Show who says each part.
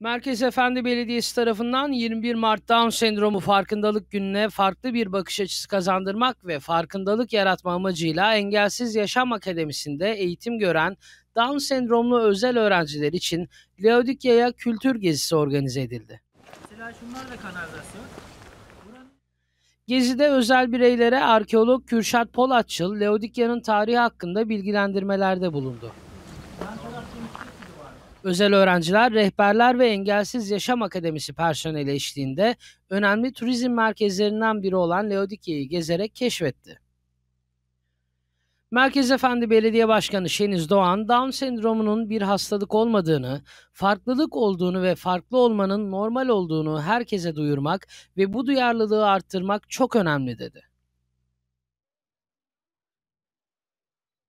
Speaker 1: Merkez Efendi Belediyesi tarafından 21 Mart Down Sendromu Farkındalık Günü'ne farklı bir bakış açısı kazandırmak ve farkındalık yaratma amacıyla Engelsiz Yaşam Akademisi'nde eğitim gören Down sendromlu özel öğrenciler için Laodikya'ya kültür gezisi organize edildi. Gezide özel bireylere arkeolog Kürşat Polatçıl, Laodikya'nın tarihi hakkında bilgilendirmelerde bulundu. Ben Özel öğrenciler, rehberler ve Engelsiz Yaşam Akademisi personeli eşliğinde önemli turizm merkezlerinden biri olan Leodike'yi gezerek keşfetti. Merkez Efendi Belediye Başkanı Şeniz Doğan, Down sendromunun bir hastalık olmadığını, farklılık olduğunu ve farklı olmanın normal olduğunu herkese duyurmak ve bu duyarlılığı arttırmak çok önemli dedi.